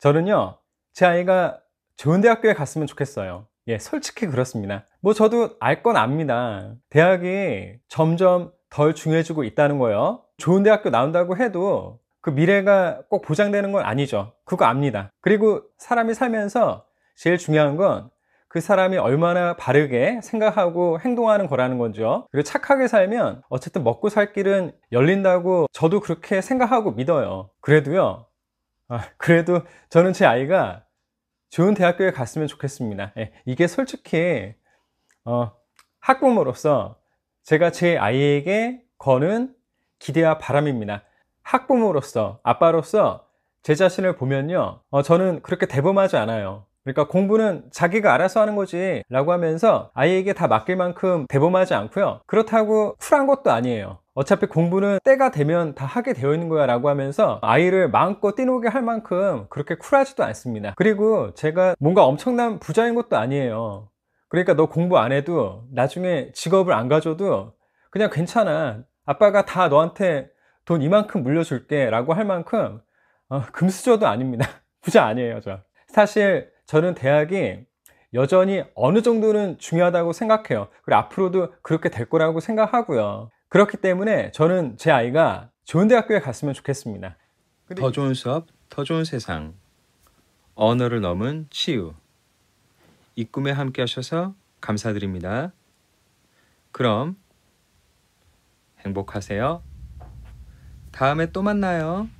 저는요, 제 아이가 좋은 대학교에 갔으면 좋겠어요. 예, 솔직히 그렇습니다. 뭐 저도 알 건 압니다. 대학이 점점 덜 중요해지고 있다는 거예요. 좋은 대학교 나온다고 해도 그 미래가 꼭 보장되는 건 아니죠. 그거 압니다. 그리고 사람이 살면서 제일 중요한 건 그 사람이 얼마나 바르게 생각하고 행동하는 거라는 거죠. 그리고 착하게 살면 어쨌든 먹고 살 길은 열린다고 저도 그렇게 생각하고 믿어요. 그래도요, 아, 그래도 저는 제 아이가 좋은 대학교에 갔으면 좋겠습니다. 예, 이게 솔직히 어, 학부모로서 제가 제 아이에게 거는 기대와 바람입니다. 학부모로서 아빠로서 제 자신을 보면요, 어, 저는 그렇게 대범하지 않아요. 그러니까 공부는 자기가 알아서 하는 거지 라고 하면서 아이에게 다 맡길 만큼 대범하지 않고요. 그렇다고 쿨한 것도 아니에요. 어차피 공부는 때가 되면 다 하게 되어 있는 거야 라고 하면서 아이를 마음껏 띠놀게할 만큼 그렇게 쿨하지도 않습니다. 그리고 제가 뭔가 엄청난 부자인 것도 아니에요. 그러니까 너 공부 안 해도 나중에 직업을 안 가져도 그냥 괜찮아. 아빠가 다 너한테 돈 이만큼 물려줄게 라고 할 만큼 어, 금수저도 아닙니다. 부자 아니에요, 저. 사실 저는 대학이 여전히 어느 정도는 중요하다고 생각해요. 그리고 앞으로도 그렇게 될 거라고 생각하고요. 그렇기 때문에 저는 제 아이가 좋은 대학교에 갔으면 좋겠습니다. 더 좋은 수업, 더 좋은 세상. 언어를 넘은 치유. 이 꿈에 함께 하셔서 감사드립니다. 그럼 행복하세요. 다음에 또 만나요.